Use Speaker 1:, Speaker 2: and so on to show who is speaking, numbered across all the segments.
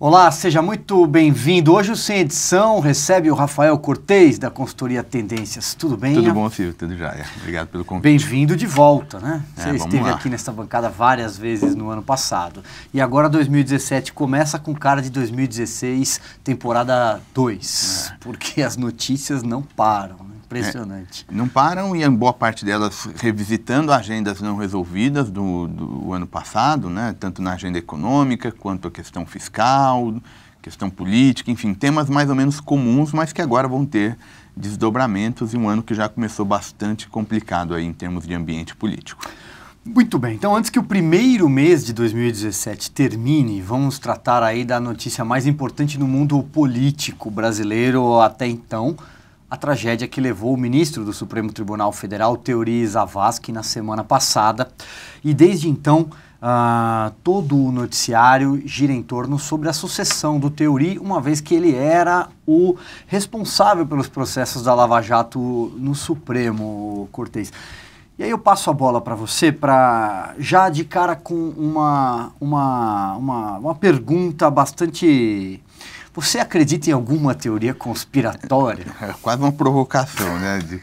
Speaker 1: Olá, seja muito bem-vindo. Hoje o Sem Edição recebe o Rafael Cortez, da consultoria Tendências. Tudo bem? Tudo bom,
Speaker 2: filho, tudo jóia. Obrigado pelo convite. Bem-vindo
Speaker 1: de volta, né? É, Você é, esteve lá. aqui nessa bancada várias vezes no ano passado. E agora 2017 começa com cara de 2016, temporada 2, é. porque as notícias não param. Né? Impressionante.
Speaker 2: É, não param e boa parte delas revisitando agendas não resolvidas do, do ano passado, né? tanto na agenda econômica quanto a questão fiscal, questão política, enfim, temas mais ou menos comuns, mas que agora vão ter desdobramentos e um ano que já começou bastante complicado aí em termos de ambiente político. Muito bem, então antes
Speaker 1: que o primeiro mês de 2017 termine, vamos tratar aí da notícia mais importante no mundo político brasileiro até então, a tragédia que levou o ministro do Supremo Tribunal Federal, Teori Zavascki, na semana passada. E desde então, uh, todo o noticiário gira em torno sobre a sucessão do Teori, uma vez que ele era o responsável pelos processos da Lava Jato no Supremo, Cortez. E aí eu passo a bola para você para já de cara com uma, uma, uma, uma pergunta bastante você acredita em alguma teoria conspiratória? É quase uma provocação, né? De...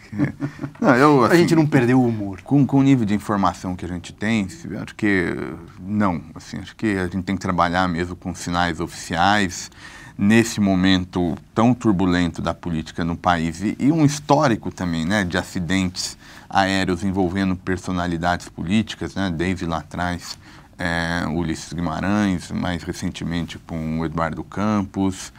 Speaker 2: Não, eu, assim, a gente assim, não perdeu o humor. Com, com o nível de informação que a gente tem, acho que não. Assim, acho que a gente tem que trabalhar mesmo com sinais oficiais nesse momento tão turbulento da política no país e, e, um histórico também né, de acidentes aéreos envolvendo personalidades políticas, né, desde lá atrás é, Ulisses Guimarães, mais recentemente com o Eduardo Campos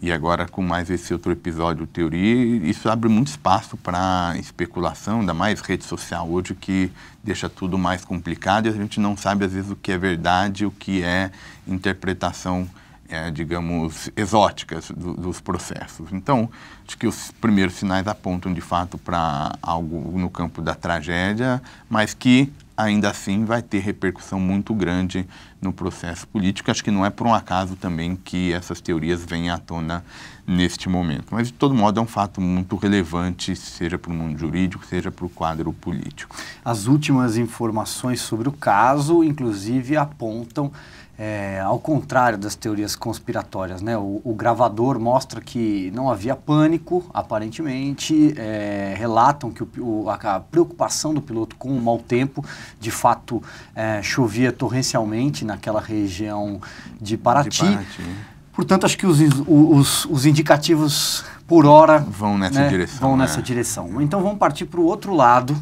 Speaker 2: e agora com mais esse outro episódio teoria, isso abre muito espaço para especulação, ainda mais rede social hoje que deixa tudo mais complicado e a gente não sabe às vezes o que é verdade, o que é interpretação, é, digamos, exóticas do, dos processos. Então, acho que os primeiros sinais apontam de fato para algo no campo da tragédia, mas que ainda assim vai ter repercussão muito grande no processo político. Acho que não é por um acaso também que essas teorias vêm à tona neste momento. Mas, de todo modo, é um fato muito relevante, seja para o mundo jurídico, seja para o quadro político.
Speaker 1: As últimas informações sobre o caso, inclusive, apontam é, ao contrário das teorias conspiratórias, né? O, o, gravador mostra que não havia pânico, aparentemente. É, relatam que o, o, a preocupação do piloto com o mau tempo, de fato, é, chovia torrencialmente naquela região de Paraty. De Paraty. Né? Portanto, acho que os, os, os indicativos por hora vão nessa né? direção. Vão né? nessa direção. Então vamos partir para o outro lado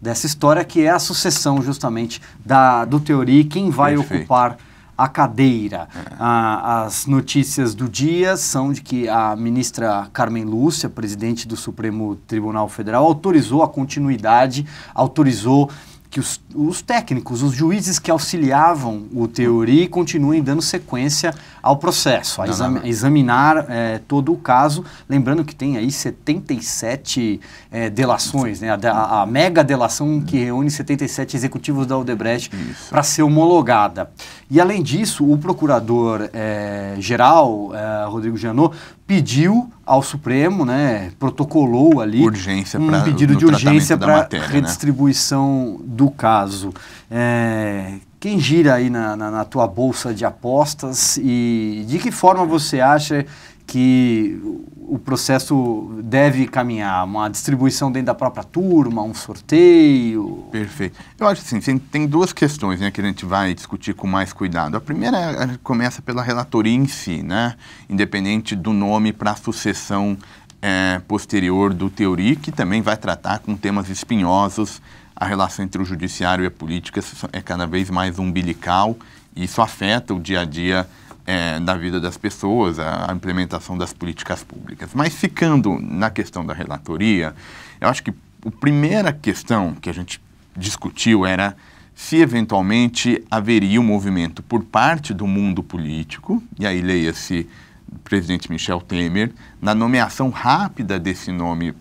Speaker 1: dessa história, que é a sucessão justamente da, do teori, quem vai Perfeito. ocupar a cadeira. É. Ah, as notícias do dia são de que a ministra Carmen Lúcia, presidente do Supremo Tribunal Federal, autorizou a continuidade, autorizou que os, os, técnicos, os juízes que auxiliavam o Teori continuem dando sequência ao processo, a, exam, examinar é, todo o caso. Lembrando que tem aí 77 é, eh, delações, né? A, a, mega delação que reúne 77 executivos da Odebrecht para ser homologada. E, além disso, o procurador-geral, eh, é, eh, Rodrigo Janot, pediu ao Supremo, né, protocolou ali urgência um pra, pedido de urgência para né? redistribuição né? do caso. É, quem gira aí na, na, na tua bolsa de apostas e de que forma você acha que o processo deve caminhar? Uma distribuição dentro
Speaker 2: da própria turma, um sorteio? Perfeito. Eu acho assim, tem, tem duas questões né, que a gente vai discutir com mais cuidado. A primeira é, é, começa pela relatoria em si, né? independente do nome para a sucessão é, posterior do Teori, que também vai tratar com temas espinhosos. A relação entre o judiciário e a política é cada vez mais umbilical e isso afeta o dia a dia é, da vida das pessoas, a, a, implementação das políticas públicas. Mas ficando na questão da relatoria, eu acho que a primeira questão que a gente discutiu era se eventualmente haveria um movimento por parte do mundo político, e aí leia-se o presidente Michel Temer, na nomeação rápida desse nome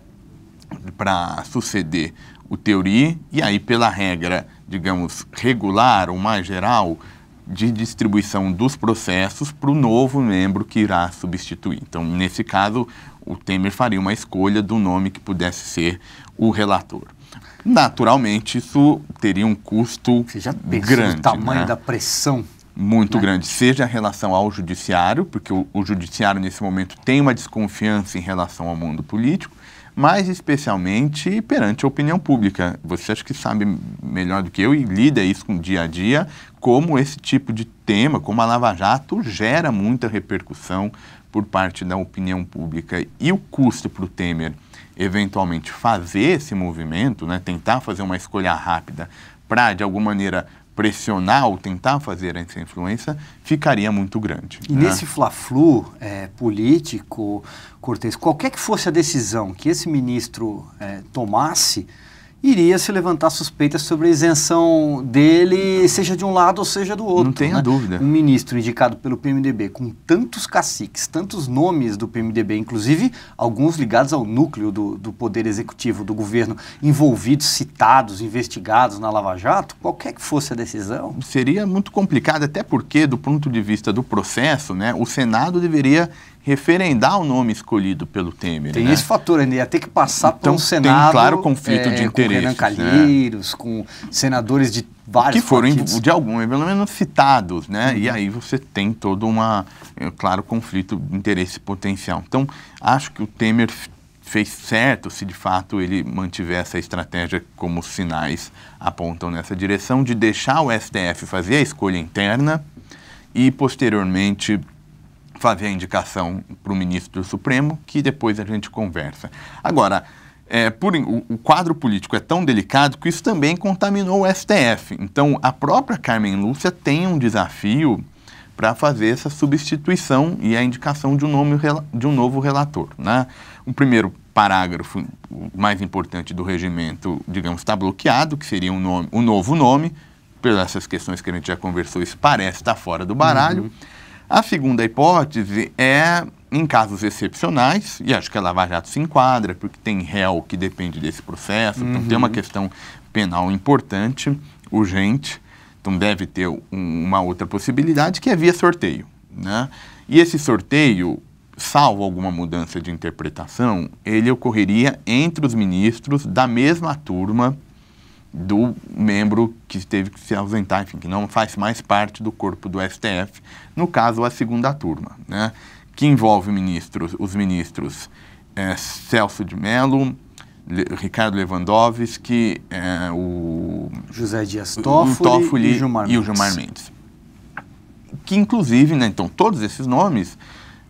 Speaker 2: para suceder o Teori, e aí pela regra, digamos, regular ou mais geral, de distribuição dos processos para o novo membro que irá substituir. Então, nesse caso, o Temer faria uma escolha do nome que pudesse ser o relator. Naturalmente, isso teria um custo Você já grande. O tamanho né? da pressão muito né? grande, seja em relação ao judiciário, porque o, o, judiciário nesse momento tem uma desconfiança em relação ao mundo político, mas especialmente perante a opinião pública. Você acho que sabe melhor do que eu e lida isso com o dia a dia, como esse tipo de tema, como a Lava Jato, gera muita repercussão por parte da opinião pública. E o custo para o Temer eventualmente fazer esse movimento, né, tentar fazer uma escolha rápida para, de alguma maneira, pressionar ou tentar fazer essa influência ficaria muito grande. E né? nesse
Speaker 1: fla-flu é, político, Cortez, qualquer que fosse a decisão que esse ministro é, tomasse, iria se levantar suspeitas sobre a isenção dele, seja de um lado ou seja do outro. Não tenha né? dúvida. Um ministro indicado pelo PMDB com tantos caciques, tantos nomes do PMDB, inclusive alguns ligados ao núcleo do, do poder executivo, do
Speaker 2: governo, envolvidos, citados, investigados na Lava Jato, qualquer que fosse a decisão. Seria muito complicado, até porque, do ponto de vista do processo, né, o Senado deveria referendar o nome escolhido pelo Temer. Tem né? esse fator né? ele ia ter que passar então, por um Senado. Tem um claro conflito é, de interesse. Com Renan né? Calheiros, né? com senadores de vários Que foram, partidos. de algum, pelo menos citados, né? Uhum. E aí você tem todo uma, é, claro, conflito de interesse potencial. Então, acho que o Temer fez certo se de fato ele mantiver essa estratégia como os sinais apontam nessa direção de deixar o STF fazer a escolha interna e posteriormente fazer a indicação para o ministro do Supremo, que depois a gente conversa. Agora, é, por, o, o, quadro político é tão delicado que isso também contaminou o STF. Então, a própria Carmen Lúcia tem um desafio para fazer essa substituição e a indicação de um, nome, de um novo relator. Né? O primeiro parágrafo mais importante do regimento, digamos, está bloqueado, que seria um, nome, um novo nome, pelas essas questões que a gente já conversou, isso parece estar tá fora do baralho. Uhum. A segunda hipótese é em casos excepcionais, e acho que a Lava Jato se enquadra, porque tem réu que depende desse processo, uhum. então tem uma uhum. questão penal importante, urgente, então deve ter um, uma outra possibilidade, que é via sorteio. Né? E esse sorteio, salvo alguma mudança de interpretação, ele ocorreria entre os ministros da mesma turma do membro que teve que se ausentar, enfim, que não faz mais parte do corpo do STF, no caso a segunda turma, né, que envolve ministros, os ministros é, Celso de Mello, Le, Ricardo Lewandowski, é, o José Dias Toffoli, o Toffoli e, Gilmar e o Gilmar Mendes. Que inclusive, né, então todos esses nomes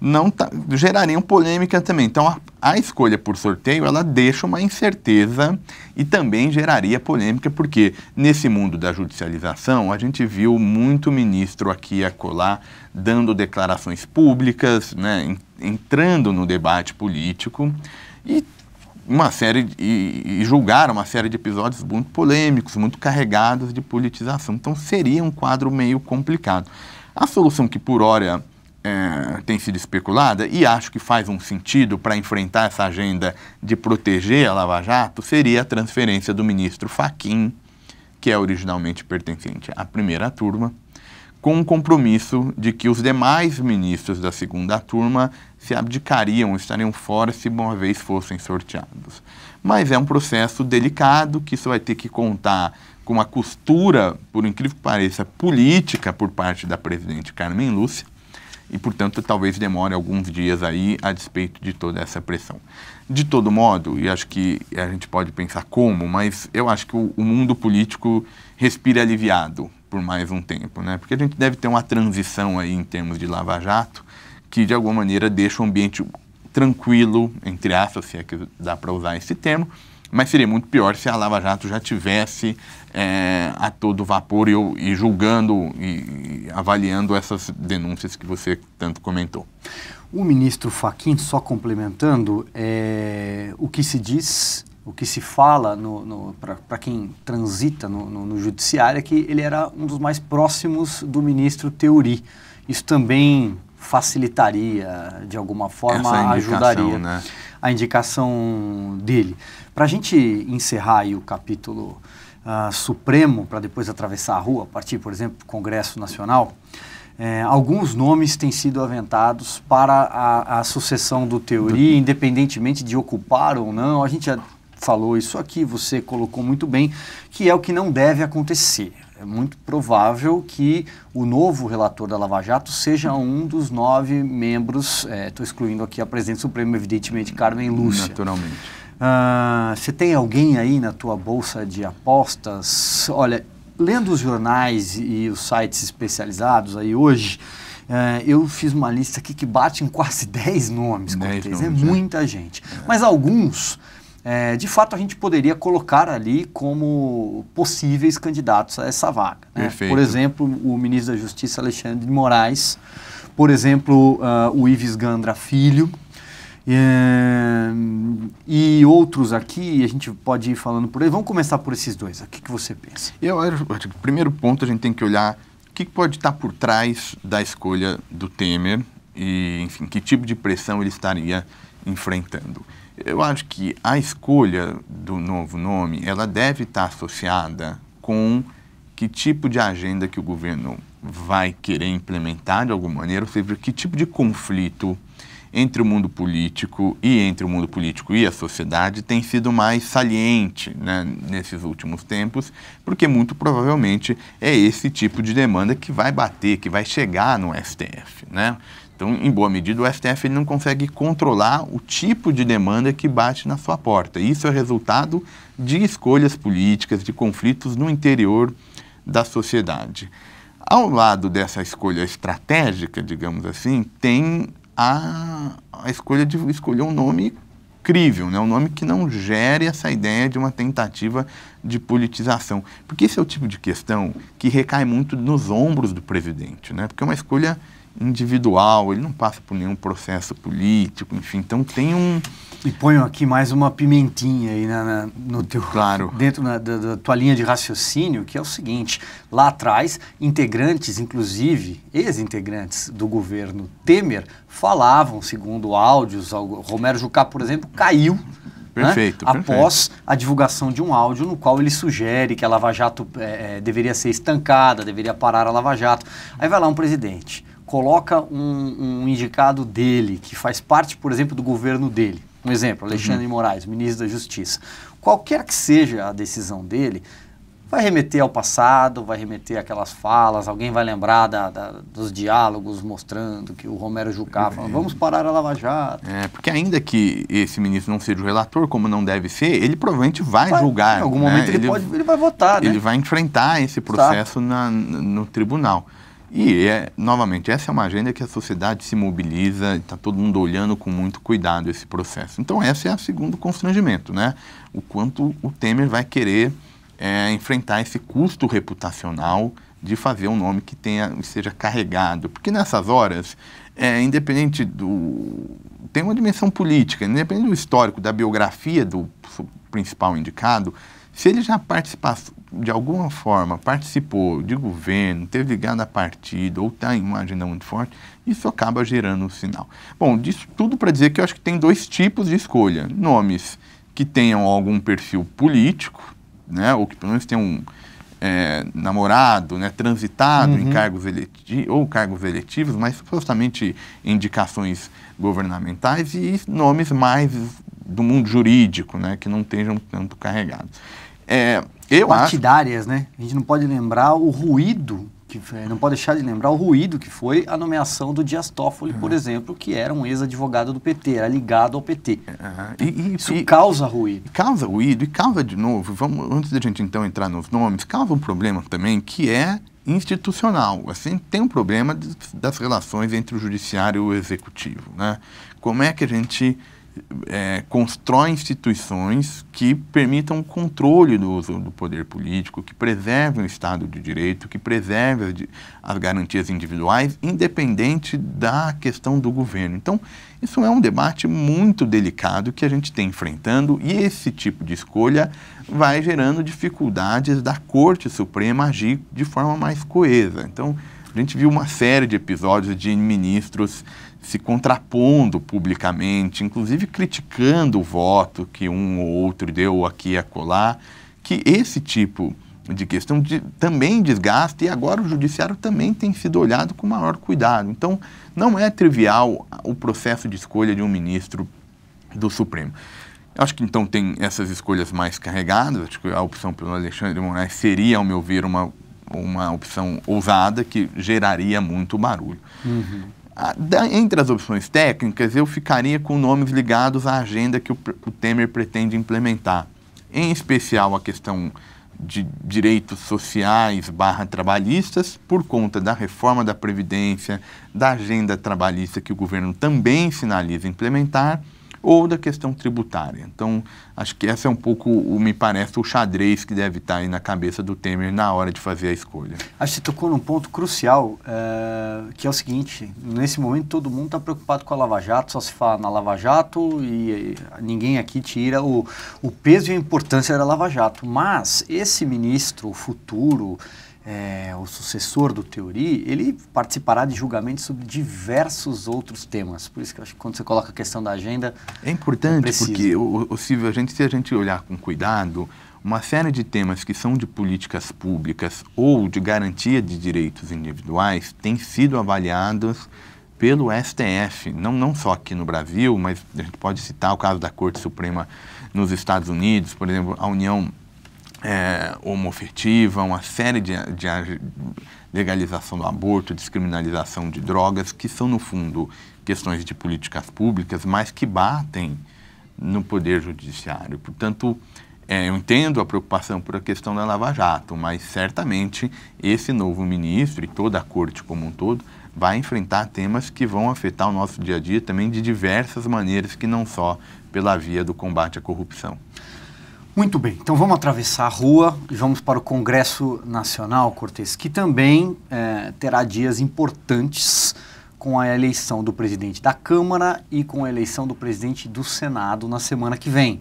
Speaker 2: não tá, gerariam polêmica também. Então, a, a, escolha por sorteio, ela deixa uma incerteza e também geraria polêmica, porque nesse mundo da judicialização, a gente viu muito ministro aqui e acolá dando declarações públicas, né, entrando no debate político e uma série e, e julgaram uma série de episódios muito polêmicos, muito carregados de politização. Então, seria um quadro meio complicado. A solução que por hora é, tem sido especulada, e acho que faz um sentido para enfrentar essa agenda de proteger a Lava Jato, seria a transferência do ministro Faquim, que é originalmente pertencente à primeira turma, com o compromisso de que os demais ministros da segunda turma se abdicariam, estariam fora se uma vez fossem sorteados. Mas é um processo delicado que isso vai ter que contar com uma costura, por incrível que pareça, política por parte da presidente Carmen Lúcia e, portanto, talvez demore alguns dias aí a despeito de toda essa pressão. De todo modo, e acho que a gente pode pensar como, mas eu acho que o, o mundo político respira aliviado por mais um tempo, né? Porque a gente deve ter uma transição aí em termos de lava-jato que, de alguma maneira, deixa o ambiente tranquilo, entre aspas, se é que dá para usar esse termo, mas seria muito pior se a Lava Jato já tivesse é, a todo vapor e, e julgando e, e avaliando essas denúncias que você tanto comentou.
Speaker 1: O ministro Faquin, só complementando, é, o que se diz, o que se fala para quem transita no, no, no, judiciário é que ele era um dos mais próximos do ministro Teori. Isso também facilitaria, de alguma forma, ajudaria né? a indicação dele. Para a gente encerrar aí o capítulo uh, Supremo, para depois atravessar a rua, partir, por exemplo, para o Congresso Nacional, é, alguns nomes têm sido aventados para a, a sucessão do Teori, independentemente de ocupar ou não. A gente já falou isso aqui, você colocou muito bem, que é o que não deve acontecer. É muito provável que o novo relator da Lava Jato seja um dos nove membros, estou é, excluindo aqui a presidente suprema, evidentemente, Carmen Lúcia. Naturalmente ah, você tem alguém aí na tua bolsa de apostas? Olha, lendo os jornais e os sites especializados aí hoje, uh, eu fiz uma lista aqui que bate em quase 10 nomes, com certeza. é né? muita é. gente. É. Mas alguns, é, de fato, a gente poderia colocar ali como possíveis candidatos a essa vaga. Né? Por exemplo, o ministro da Justiça Alexandre de Moraes, por exemplo, uh, o Ives Gandra Filho, e outros aqui, a gente
Speaker 2: pode ir falando por aí. Vamos começar por esses dois. O que, que você pensa? Eu acho que o primeiro ponto a gente tem que olhar o que pode estar por trás da escolha do Temer e, enfim, que tipo de pressão ele estaria enfrentando. Eu acho que a escolha do novo nome, ela deve estar associada com que tipo de agenda que o governo vai querer implementar de alguma maneira, ou seja, que tipo de conflito entre o mundo político e entre o mundo político e a sociedade tem sido mais saliente né, nesses últimos tempos, porque muito provavelmente é esse tipo de demanda que vai bater, que vai chegar no STF. Né? Então, em boa medida, o STF não consegue controlar o tipo de demanda que bate na sua porta. Isso é resultado de escolhas políticas, de conflitos no interior da sociedade. Ao lado dessa escolha estratégica, digamos assim, tem a, a escolha de escolher um nome crível, né? um nome que não gere essa ideia de uma tentativa de politização. Porque esse é o tipo de questão que recai muito nos ombros do presidente, né? porque é uma escolha individual, ele não passa por nenhum processo político, enfim. Então tem um, e ponho aqui mais uma pimentinha aí na, na
Speaker 1: no teu, claro. dentro na, da, da, tua linha de raciocínio, que é o seguinte: lá atrás, integrantes, inclusive ex-integrantes do governo Temer, falavam, segundo áudios, Romero Jucá, por exemplo, caiu né? Perfeito, né? após perfeito. a divulgação de um áudio no qual ele sugere que a Lava Jato é, é, deveria ser estancada, deveria parar a Lava Jato. Aí vai lá um presidente, coloca um, um indicado dele, que faz parte, por exemplo, do governo dele, um exemplo, uhum. Alexandre uhum. Moraes, ministro da Justiça. Qualquer que seja a decisão dele, vai remeter ao passado, vai remeter aquelas falas, alguém vai lembrar da, da, dos diálogos mostrando que o Romero Jucá é. falou, vamos
Speaker 2: parar a Lava Jato. É, porque ainda que esse ministro não seja o relator, como não deve ser, ele provavelmente vai, vai julgar. Em algum né? momento ele, ele, pode, ele vai votar, né? Ele vai enfrentar esse processo na, no tribunal. E, é, novamente, essa é uma agenda que a sociedade se mobiliza, está todo mundo olhando com muito cuidado esse processo. Então, esse é o segundo constrangimento, né? O quanto o Temer vai querer é, enfrentar esse custo reputacional de fazer um nome que tenha, seja carregado. Porque nessas horas, é, independente do. tem uma dimensão política, independente do histórico, da biografia do principal indicado, se ele já participasse de alguma forma participou de governo, teve ligado a partido ou está em uma agenda muito forte, isso acaba gerando um sinal. Bom, disso tudo para dizer que eu acho que tem dois tipos de escolha. Nomes que tenham algum perfil político, né, ou que pelo menos tenham um, é, namorado, né, transitado uhum. em cargos eletivos, ou cargos eletivos, mas supostamente indicações governamentais e nomes mais do mundo jurídico, né, que não estejam tanto carregados. É, eu partidárias, acho. né? A gente não pode lembrar o ruído
Speaker 1: que não pode deixar de lembrar o ruído que foi a nomeação do Dias Toffoli, uhum. por exemplo, que era um ex-advogado do PT, era ligado ao PT. Uhum. E,
Speaker 2: e, Isso e, causa ruído. Causa ruído e causa de novo, vamos, antes da gente então entrar nos nomes, causa um problema também que é institucional. Assim, tem um problema de, das relações entre o judiciário e o executivo. Né? Como é que a gente é, constrói instituições que permitam o controle do uso do poder político, que preservem o Estado de Direito, que preservem as, garantias individuais, independente da questão do governo. Então, isso é um debate muito delicado que a gente tem enfrentando e esse tipo de escolha vai gerando dificuldades da Corte Suprema agir de forma mais coesa. Então, a gente viu uma série de episódios de ministros se contrapondo publicamente, inclusive criticando o voto que um ou outro deu aqui e acolá, que esse tipo de questão de, também desgasta e agora o judiciário também tem sido olhado com maior cuidado. Então, não é trivial o processo de escolha de um ministro do Supremo. acho que então tem essas escolhas mais carregadas, acho que a opção pelo Alexandre Moraes seria, ao meu ver, uma, uma opção ousada que geraria muito barulho. Uhum. Ah, entre as opções técnicas, eu ficaria com nomes ligados à agenda que o, o Temer pretende implementar, em especial a questão de direitos sociais barra trabalhistas, por conta da reforma da Previdência, da agenda trabalhista que o governo também sinaliza implementar, ou da questão tributária. Então, acho que essa é um pouco, me parece, o xadrez que deve estar tá aí na cabeça do Temer na hora de fazer a escolha.
Speaker 1: Acho que você tocou num ponto crucial, é, que é o seguinte: nesse momento todo mundo está preocupado com a Lava Jato, só se fala na Lava Jato e, e ninguém aqui tira o, o peso e a importância da Lava Jato. Mas esse ministro futuro é, o sucessor do Teori, ele participará de julgamentos sobre diversos outros temas. Por isso que eu acho que
Speaker 2: quando você coloca a questão da agenda. É importante, porque, o, o, se, a gente, se a gente olhar com cuidado, uma série de temas que são de políticas públicas ou de garantia de direitos individuais têm sido avaliados pelo STF, não, não só aqui no Brasil, mas a gente pode citar o caso da Corte Suprema nos Estados Unidos, por exemplo, a União é, uma série de, de legalização do aborto, descriminalização de drogas, que são, no fundo, questões de políticas públicas, mas que batem no Poder Judiciário. Portanto, é, eu entendo a preocupação por a questão da Lava Jato, mas certamente esse novo ministro e toda a corte como um todo vai enfrentar temas que vão afetar o nosso dia a dia também de diversas maneiras que não só pela via do combate à corrupção.
Speaker 1: Muito bem, então vamos atravessar a rua e vamos para o Congresso Nacional, Cortes, que também é, terá dias importantes com a eleição do presidente da Câmara e com a eleição do presidente do Senado na semana que vem.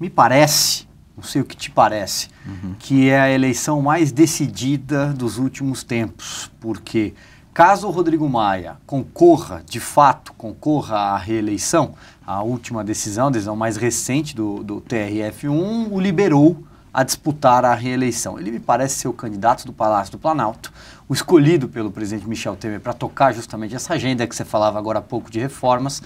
Speaker 1: Me parece, não sei o que te parece, uhum. que é a eleição mais decidida dos últimos tempos, porque Caso o Rodrigo Maia concorra, de fato, concorra à reeleição, a última decisão, a decisão mais recente do, do TRF1, o liberou a disputar a reeleição. Ele me parece ser o candidato do Palácio do Planalto, o escolhido pelo presidente Michel Temer para tocar justamente essa agenda que você falava agora há pouco de reformas,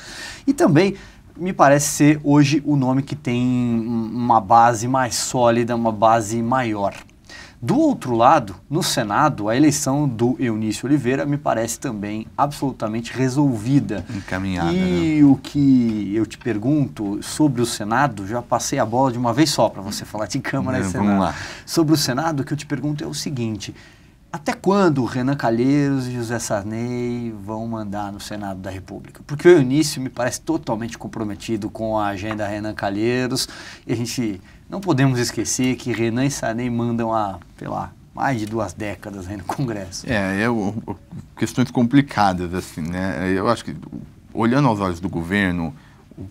Speaker 1: e também me parece ser hoje o nome que tem uma base mais sólida, uma base maior. Do outro lado, no Senado, a eleição do Eunício Oliveira me parece também absolutamente resolvida.
Speaker 2: Encaminhada. E
Speaker 1: né? o que eu te pergunto sobre o Senado, já passei a bola de uma vez só para você falar de Câmara e Senado. Vamos lá. Sobre o Senado, o que eu te pergunto é o seguinte: até quando Renan Calheiros e José Sarney vão mandar no Senado da República? Porque o Eunício me parece totalmente comprometido com a agenda Renan Calheiros e a gente não podemos esquecer que Renan e Sanei mandam há, sei lá, mais de duas décadas aí no Congresso.
Speaker 2: É, é o, o, questões complicadas, assim, né? Eu acho que, olhando aos olhos do governo, o,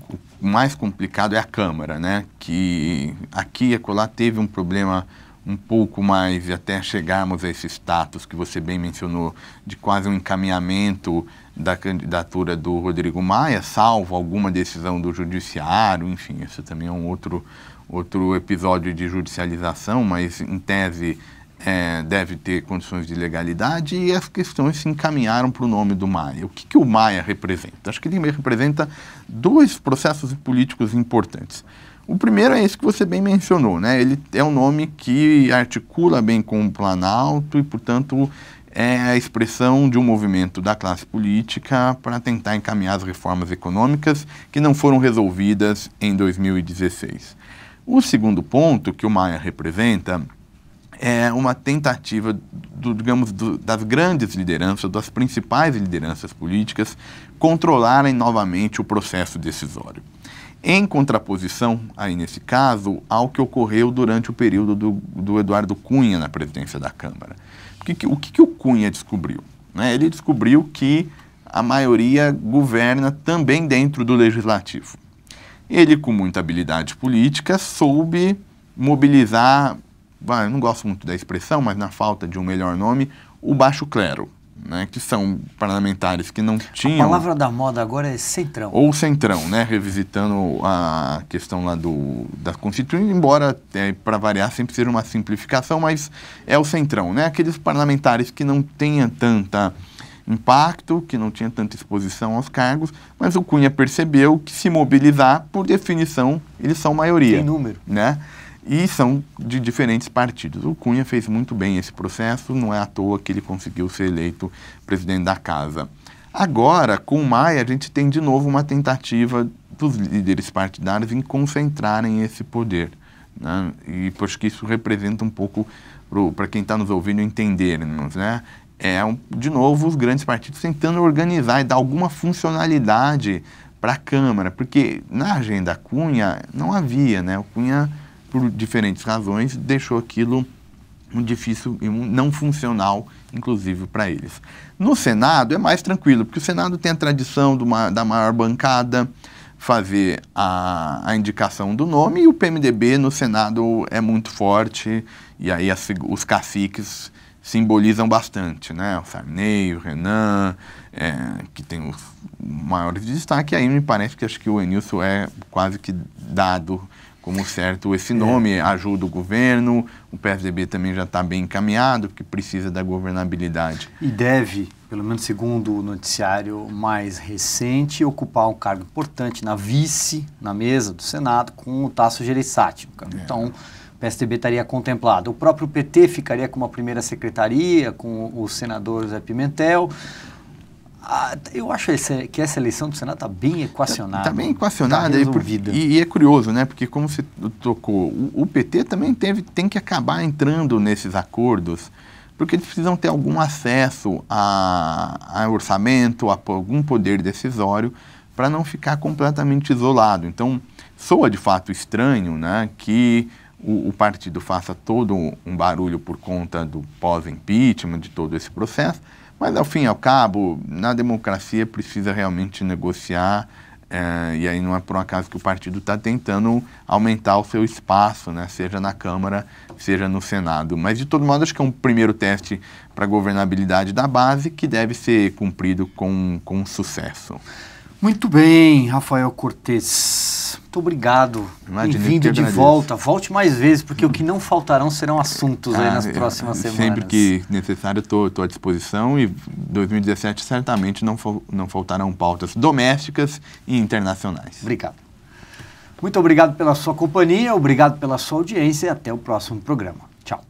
Speaker 2: o mais complicado é a Câmara, né? Que aqui e acolá teve um problema um pouco mais, e até chegarmos a esse status que você bem mencionou, de quase um encaminhamento da candidatura do Rodrigo Maia, salvo alguma decisão do Judiciário, enfim, isso também é um outro outro episódio de judicialização, mas em tese é, deve ter condições de legalidade, e as questões se encaminharam para o nome do Maia. O que, que o Maia representa? Acho que ele representa dois processos políticos importantes. O primeiro é esse que você bem mencionou, né? Ele é um nome que articula bem com o Planalto e, portanto, é a expressão de um movimento da classe política para tentar encaminhar as reformas econômicas que não foram resolvidas em 2016. O segundo ponto que o Maia representa é uma tentativa, do, digamos, do, das grandes lideranças, das principais lideranças políticas, controlarem novamente o processo decisório. Em contraposição, aí nesse caso, ao que ocorreu durante o período do, do Eduardo Cunha na presidência da Câmara. Porque, o que, que, o Cunha descobriu? Né? Ele descobriu que a maioria governa também dentro do legislativo. Ele, com muita habilidade política, soube mobilizar, eu não gosto muito da expressão, mas na falta de um melhor nome, o baixo clero. Né, que são parlamentares que não tinham. A palavra da moda agora é centrão. Ou centrão, né, revisitando a questão lá do, da constituição. embora é, para variar sempre seja uma simplificação, mas é o centrão, né, aqueles parlamentares que não tenham tanta impacto, que não tinha tanta exposição aos cargos, mas o Cunha percebeu que se mobilizar, por definição, eles são maioria. Tem número. Né? E são de diferentes partidos. O Cunha fez muito bem esse processo, não é à toa que ele conseguiu ser eleito presidente da casa. Agora, com o Maia, a gente tem de novo uma tentativa dos líderes partidários em concentrarem esse poder. Né? E acho que isso representa um pouco para quem está nos ouvindo entendermos, né? é, de novo, os grandes partidos tentando organizar e dar alguma funcionalidade para a Câmara, porque na agenda Cunha não havia, né? O Cunha, por diferentes razões, deixou aquilo um difícil e não funcional, inclusive, para eles. No Senado é mais tranquilo, porque o Senado tem a tradição da maior bancada fazer a, a, indicação do nome e o PMDB no Senado é muito forte e aí as, os caciques simbolizam bastante, né? O Sarney, o Renan, é, que tem os maiores destaques. destaque. Aí me parece que acho que o Enilson é quase que dado como certo esse é. nome, é. ajuda o governo, o PSDB também já está bem encaminhado, porque precisa da governabilidade.
Speaker 1: E deve, pelo menos segundo o noticiário mais recente, ocupar um cargo importante na vice, na mesa do Senado, com o Tasso Gereissati. É. Então, é PSDB estaria contemplado. O próprio PT ficaria com uma primeira secretaria, com o senador José Pimentel. Ah, eu acho que essa eleição do Senado está bem tá, tá equacionada. Está bem equacionada. Tá e, por, e,
Speaker 2: e, é curioso, né? Porque como se tocou, o, PT também teve, tem que acabar entrando nesses acordos, porque eles precisam ter algum acesso a, a orçamento, a, a algum poder decisório, para não ficar completamente isolado. Então, soa de fato estranho né, que o, o partido faça todo um barulho por conta do pós-impeachment, de todo esse processo, mas ao fim e ao cabo, na democracia precisa realmente negociar, é, e aí não é por um acaso que o partido está tentando aumentar o seu espaço, né, seja na Câmara, seja no Senado. Mas de todo modo, acho que é um primeiro teste para a governabilidade da base que deve ser cumprido com, com sucesso. Muito bem, Rafael Cortes. Muito obrigado. Bem-vindo de volta.
Speaker 1: Volte mais vezes, porque o que não faltarão serão assuntos ah, aí nas é, próximas semanas. Sempre
Speaker 2: que necessário, estou à disposição e 2017 certamente não, não faltarão pautas domésticas e internacionais. Obrigado.
Speaker 1: Muito obrigado pela sua companhia, obrigado pela sua audiência e até o próximo programa. Tchau.